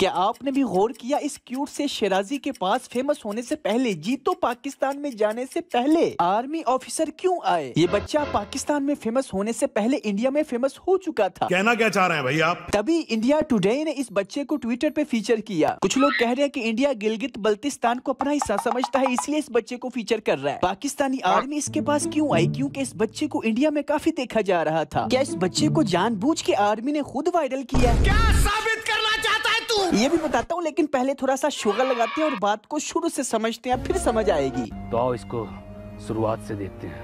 क्या आपने भी गौर किया इस क्यूट से शेराजी के पास फेमस होने से पहले जीतो पाकिस्तान में जाने से पहले आर्मी ऑफिसर क्यों आए ये बच्चा पाकिस्तान में फेमस होने से पहले इंडिया में फेमस हो चुका था कहना क्या चाह रहे हैं भाई आप तभी इंडिया टुडे ने इस बच्चे को ट्विटर पे फीचर किया कुछ लोग कह रहे हैं की इंडिया गिलगित बल्तिस्तान को अपना हिस्सा समझता है इसलिए इस बच्चे को फीचर कर रहा है पाकिस्तानी आर्मी इसके पास क्यूँ आई क्यूँकी इस बच्चे को इंडिया में काफी देखा जा रहा था क्या इस बच्चे को जान के आर्मी ने खुद वायरल किया क्या साबित ये भी बताता हूँ लेकिन पहले थोड़ा सा शुगर लगाते हैं और बात को शुरू से समझते हैं फिर समझ आएगी तो आओ इसको शुरुआत से देखते हैं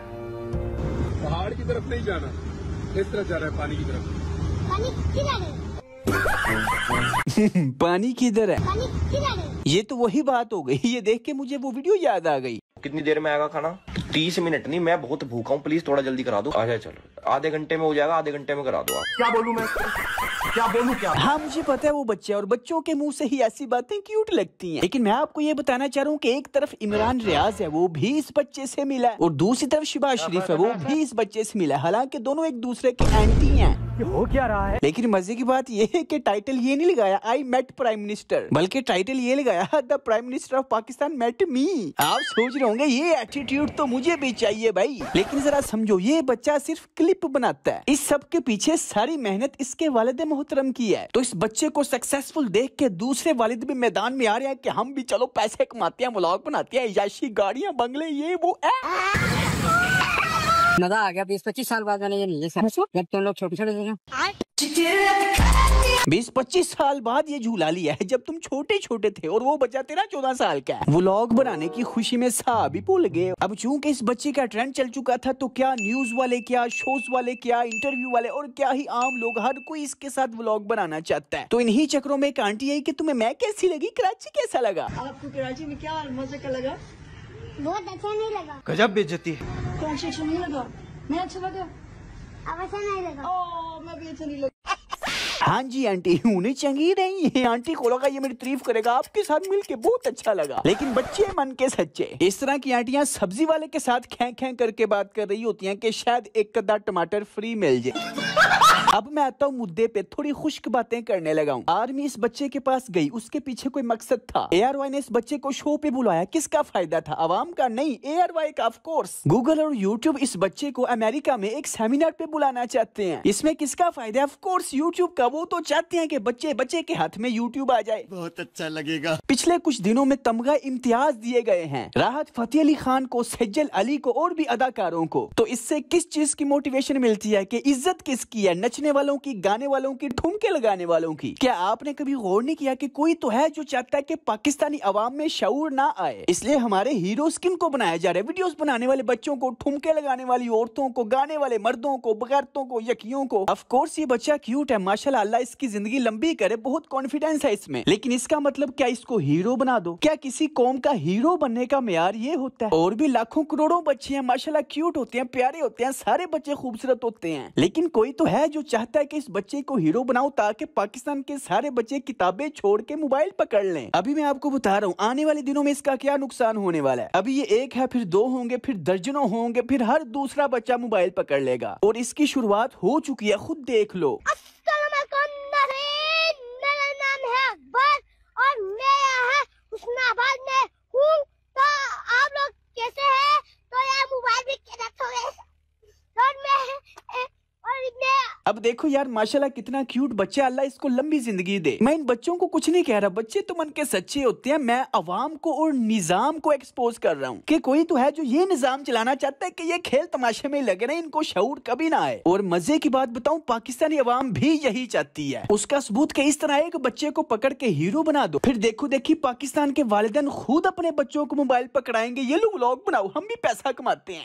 पहाड़ की तरफ नहीं जाना इस तरफ जा रहा है पानी की तरफ पानी किधर है ये तो वही बात हो गई ये देख के मुझे वो वीडियो याद आ गई कितनी देर में आएगा खाना तीस मिनट नहीं मैं बहुत भूखा हूँ प्लीज थोड़ा जल्दी करा दो अच्छा चलो आधे घंटे में हो जाएगा आधे घंटे में करा दो आप क्या बोलूँ मैं क्या बोलूँ क्या हाँ मुझे पता है वो बच्चे और बच्चों के मुंह से ही ऐसी बातें क्यूट लगती हैं लेकिन मैं आपको ये बताना चाह रहा हूँ कि एक तरफ इमरान रियाज है वो भी इस बच्चे से मिला और दूसरी तरफ शिबाज शरीफ है वो भी इस बच्चे से मिला हालांकि दोनों एक दूसरे के एंटी हैं ये हो क्या रहा है लेकिन मजे की बात ये है कि टाइटल ये नहीं लगाया आई मेट प्राइम मिनिस्टर बल्कि टाइटल ये लगाया the prime minister of Pakistan met me आप सोच रहे होंगे ये एटीट्यूड तो मुझे भी चाहिए भाई लेकिन जरा समझो ये बच्चा सिर्फ क्लिप बनाता है इस सब के पीछे सारी मेहनत इसके वालद मोहतरम की है तो इस बच्चे को सक्सेसफुल देख के दूसरे वालिद भी मैदान में आ रहे हैं की हम भी चलो पैसे कमाते हैं मुलाक बनाते हैं याशी गाड़ियाँ बंगले ये वो मजा आ गया बीस पच्चीस साल बाद मैंने ये नहीं सर अच्छा। जब तुम लोग छोटे छोटे थे बीस पच्चीस साल बाद ये झूला लिया है जब तुम छोटे छोटे थे और वो बच्चा तेरा चौदह साल का है व्लॉग बनाने की खुशी में सा भी भूल गए अब चूंकि इस बच्चे का ट्रेंड चल चुका था तो क्या न्यूज वाले क्या शोज वाले क्या इंटरव्यू वाले और क्या ही आम लोग हर कोई इसके साथ व्लॉग बनाना चाहता है तो इन्ही चक्रों में एक आंटी आई की तुम्हें मैं कैसी लगी कराची कैसा लगा आपको कराची में क्या मजे का लगा बहुत अच्छा नहीं लगा गजब बेचती है तो अच्छा अच्छा नहीं लगा मैं अच्छा लगा अब अच्छा नहीं लगा ओ मैं भी अच्छा नहीं लगा हाँ जी आंटी उन्हें चंगी नहीं है आंटी को लगा ये मेरी तारीफ करेगा आपके साथ मिलके बहुत अच्छा लगा लेकिन बच्चे मन के सच्चे इस तरह की आंटियां सब्जी वाले के साथ खें खें करके बात कर रही होती हैं कि शायद एक कदा टमाटर फ्री मिल जाए अब मैं आता हूँ मुद्दे पे थोड़ी खुश्क बातें करने लगा हूँ आर्मी इस बच्चे के पास गई उसके पीछे कोई मकसद था ए आर वाई ने इस बच्चे को शो पे बुलाया किसका फायदा था आवाम का नहीं ए का ऑफकोर्स गूगल और यूट्यूब इस बच्चे को अमेरिका में एक सेमिनार पे बुलाना चाहते हैं इसमें किसका फायदा ऑफ यूट्यूब का वो तो चाहते हैं की बच्चे बच्चे के हाथ में यूट्यूब आ जाए बहुत अच्छा लगेगा पिछले कुछ दिनों में तमगा इम्तियाज दिए गए हैं राहत फतेह अली खान को सज्जल अली को और भी अदाकारों को तो इससे किस चीज की मोटिवेशन मिलती है की इज्जत किसकी है नचने नाचने वालों की गाने वालों की ठुमके लगाने वालों की क्या आपने कभी गौर नहीं किया कि कोई तो है जो चाहता है कि पाकिस्तानी आवाम में शऊर ना आए इसलिए हमारे हीरो किन को बनाया जा रहा है वीडियोस बनाने वाले बच्चों को ठुमके लगाने वाली औरतों को गाने वाले मर्दों को बगैरतों को यकियों को अफकोर्स ये बच्चा क्यूट है माशा अल्लाह इसकी जिंदगी लंबी करे बहुत कॉन्फिडेंस है इसमें लेकिन इसका मतलब क्या इसको हीरो बना दो क्या किसी कौम का हीरो बनने का मैार ये होता है और भी लाखों करोड़ों बच्चे हैं माशाला क्यूट होते हैं प्यारे होते हैं सारे बच्चे खूबसूरत होते हैं लेकिन कोई तो है जो चाहता है कि इस बच्चे को हीरो बनाओ ताकि पाकिस्तान के सारे बच्चे किताबें छोड़ के मोबाइल पकड़ लें अभी मैं आपको बता रहा हूँ आने वाले दिनों में इसका क्या नुकसान होने वाला है अभी ये एक है फिर दो होंगे फिर दर्जनों होंगे फिर हर दूसरा बच्चा मोबाइल पकड़ लेगा और इसकी शुरुआत हो चुकी है खुद देख लो और अब देखो यार माशाल्लाह कितना क्यूट बच्चा अल्लाह इसको लंबी जिंदगी दे मैं इन बच्चों को कुछ नहीं कह रहा बच्चे तो मन के सच्चे होते हैं मैं अवाम को और निजाम को एक्सपोज कर रहा हूँ कि कोई तो है जो ये निजाम चलाना चाहता है कि ये खेल तमाशे में रहे हैं इनको शऊर कभी ना आए और मजे की बात बताऊँ पाकिस्तानी अवाम भी यही चाहती है उसका सबूत के इस तरह है कि बच्चे को पकड़ के हीरो बना दो फिर देखो देखी पाकिस्तान के वालदेन खुद अपने बच्चों को मोबाइल पकड़ाएंगे ये लोग ब्लॉग बनाओ हम भी पैसा कमाते हैं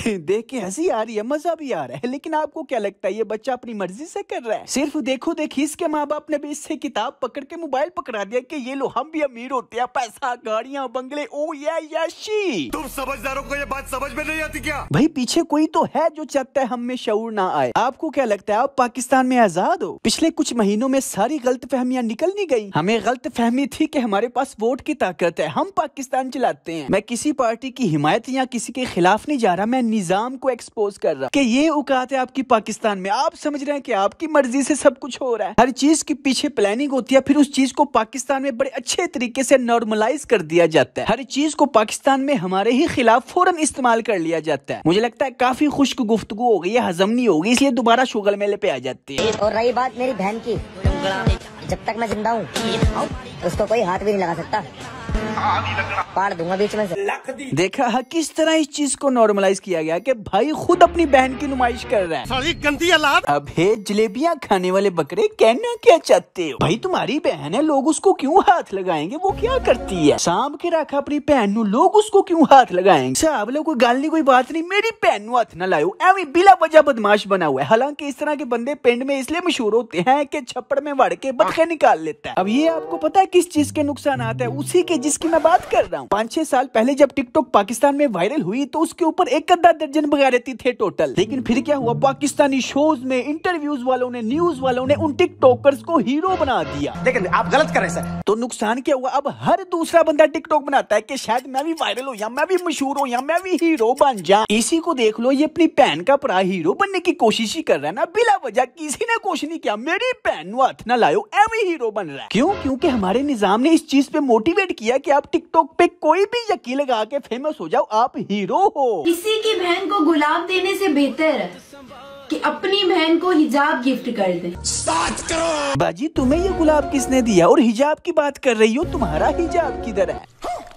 देख के हंसी आ रही है मजा भी आ रहा है लेकिन आपको क्या लगता है ये बच्चा अपनी मर्जी से कर रहा है सिर्फ देखो देखी इसके माँ बाप ने भी इससे किताब पकड़ के मोबाइल पकड़ा दिया कि ये लो हम भी अमीर होते हैं पैसा गाड़िया बंगले ओ याशी तुम समझदारों को ये बात समझ में नहीं आती क्या भाई पीछे कोई तो है जो चाहता है हम में शऊर ना आए आपको क्या लगता है आप पाकिस्तान में आजाद हो पिछले कुछ महीनों में सारी गलत फहमियाँ निकल नहीं गयी हमें गलत फहमी थी की हमारे पास वोट की ताकत है हम पाकिस्तान चलाते हैं मैं किसी पार्टी की हिमायत या किसी के खिलाफ नहीं जा रहा मैं निज़ाम को एक्सपोज कर रहा कि ये औकात है आपकी पाकिस्तान में आप समझ रहे हैं कि आपकी मर्जी से सब कुछ हो रहा है हर चीज़ के पीछे प्लानिंग होती है फिर उस चीज़ को पाकिस्तान में बड़े अच्छे तरीके से नॉर्मलाइज कर दिया जाता है हर चीज़ को पाकिस्तान में हमारे ही खिलाफ फौरन इस्तेमाल कर लिया जाता है मुझे लगता है काफ़ी खुश्क गुफ्तगु हो गई है हजम नहीं होगी इसलिए दोबारा शुगर मेले पे आ जाती है और रही बात मेरी बहन की जब तक मैं जिंदा हूँ उसको कोई हाथ भी नहीं लगा सकता देखा है किस तरह इस चीज को नॉर्मलाइज किया गया कि भाई खुद अपनी बहन की नुमाइश कर रहा है सारी गंदी अब हे जलेबियाँ खाने वाले बकरे कहना क्या चाहते हो भाई तुम्हारी बहन है लोग उसको क्यों हाथ लगाएंगे वो क्या करती है सांप के रखा अपनी बहन नु लोग उसको क्यों हाथ लगाएंगे साहब लोग कोई गाल नहीं कोई बात नहीं मेरी बहन हाथ न लाओ एवं बिला वजह बदमाश बना हुआ है हालांकि इस तरह के बंदे पिंड में इसलिए मशहूर होते हैं की छप्पड़ में वड़ के बखे निकाल लेता है अब ये आपको पता है किस चीज के नुकसान आता है उसी के जिस जिसकी मैं बात कर रहा हूँ पाँच छह साल पहले जब टिकटॉक पाकिस्तान में वायरल हुई तो उसके ऊपर एक अड्डा दर्जन रहती थे टोटल लेकिन फिर क्या हुआ पाकिस्तानी शोज में इंटरव्यूज वालों ने न्यूज वालों ने उन टिकटॉकर्स को हीरो बना दिया लेकिन आप गलत कर रहे सर तो नुकसान क्या हुआ अब हर दूसरा बंदा टिकटॉक बनाता है की शायद मैं भी वायरल हो या मैं भी मशहूर हो या मैं भी हीरो बन जा इसी को देख लो ये अपनी बहन का पड़ा हीरो बनने की कोशिश ही कर रहा है ना बिला वजह किसी ने कुछ नहीं किया मेरी भैन हथ ना लाओ एवं हीरो बन रहा है क्यों क्यूँकी हमारे निजाम ने इस चीज पे मोटिवेट किया कि कि आप टिकटॉक पे कोई भी यकीन लगा के फेमस हो जाओ आप हीरो हो किसी की बहन को गुलाब देने से बेहतर कि अपनी बहन को हिजाब गिफ्ट कर दे करो बाजी तुम्हें ये गुलाब किसने दिया और हिजाब की बात कर रही हो तुम्हारा हिजाब किधर है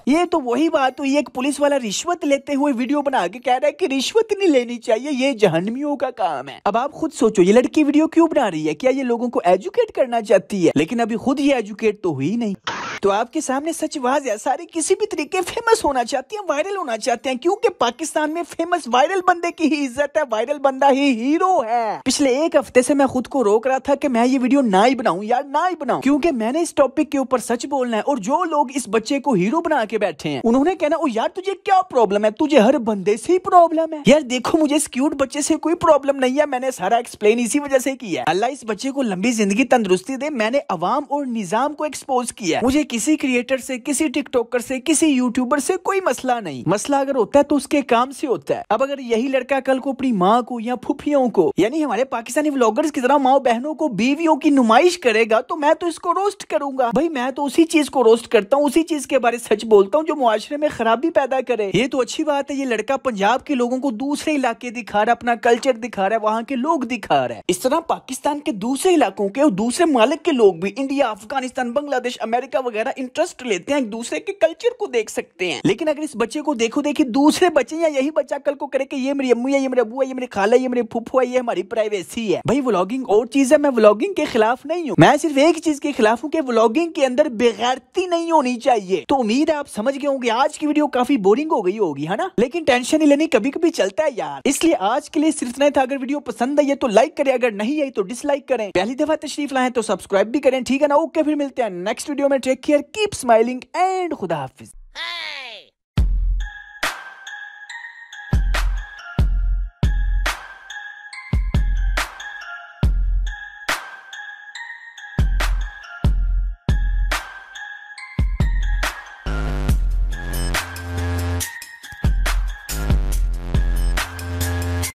ये तो वही बात हुई एक पुलिस वाला रिश्वत लेते हुए वीडियो बना के कह रहा है कि रिश्वत नहीं लेनी चाहिए ये जहनमियों का काम है अब आप खुद सोचो ये लड़की वीडियो क्यों बना रही है क्या ये लोगों को एजुकेट करना चाहती है लेकिन अभी खुद ये एजुकेट तो हुई नहीं तो आपके सामने सच वाज है सारे किसी भी तरीके फेमस होना चाहते हैं वायरल होना चाहते हैं क्योंकि पाकिस्तान में फेमस वायरल बंदे की ही इज्जत है वायरल बंदा ही हीरो है पिछले एक हफ्ते से मैं खुद को रोक रहा था कि मैं ये वीडियो ना ही बनाऊं यार ना ही बनाऊं क्योंकि मैंने इस टॉपिक के ऊपर सच बोलना है और जो लोग इस बच्चे को हीरो बना के बैठे हैं उन्होंने कहना ओ यार तुझे क्या प्रॉब्लम है तुझे हर बंदे से ही प्रॉब्लम है यार देखो मुझे इस क्यूट बच्चे से कोई प्रॉब्लम नहीं है मैंने सारा एक्सप्लेन इसी वजह से किया है अल्लाह इस बच्चे को लंबी जिंदगी तंदुरुस्ती दे मैंने अवाम और निजाम को एक्सपोज किया मुझे किसी क्रिएटर से किसी टिकटॉकर से किसी यूट्यूबर से कोई मसला नहीं मसला अगर होता है तो उसके काम से होता है अब अगर यही लड़का कल को अपनी माँ को या फुफियों को यानी हमारे पाकिस्तानी ब्लॉगर्स की तरह माओ बहनों को बीवियों की नुमाइश करेगा तो मैं तो इसको रोस्ट करूंगा भाई मैं तो उसी चीज को रोस्ट करता हूँ उसी चीज के बारे में सच बोलता हूँ जो मुआरे में खराबी पैदा करे ये तो अच्छी बात है ये लड़का पंजाब के लोगों को दूसरे इलाके दिखा रहा है अपना कल्चर दिखा रहा है वहाँ के लोग दिखा रहा है इस तरह पाकिस्तान के दूसरे इलाकों के और दूसरे मालिक के लोग भी इंडिया अफगानिस्तान बांग्लादेश अमेरिका वगैरह वगैरह इंटरेस्ट लेते हैं एक दूसरे के कल्चर को देख सकते हैं लेकिन अगर इस बच्चे को देखो देखिए दूसरे बच्चे या यही बच्चा कल को करे कि ये मेरी अम्मी है ये मेरे अबू है ये मेरे खाला है ये मेरे फूफू है ये हमारी प्राइवेसी है भाई व्लॉगिंग और चीज है मैं व्लॉगिंग के खिलाफ नहीं हूँ मैं सिर्फ एक चीज के खिलाफ हूँ की व्लॉगिंग के अंदर बेगैरती नहीं होनी चाहिए तो उम्मीद है आप समझ गए होंगे आज की वीडियो काफी बोरिंग हो गई होगी है ना लेकिन टेंशन ही लेनी कभी कभी चलता है यार इसलिए आज के लिए सिर्फ नहीं था अगर वीडियो पसंद आई है तो लाइक करें अगर नहीं आई तो डिसलाइक करें पहली दफा तशरीफ लाए तो सब्सक्राइब भी करें ठीक है ना ओके फिर मिलते हैं नेक्स्ट वीडियो में take care keep smiling and खुदा हाफिज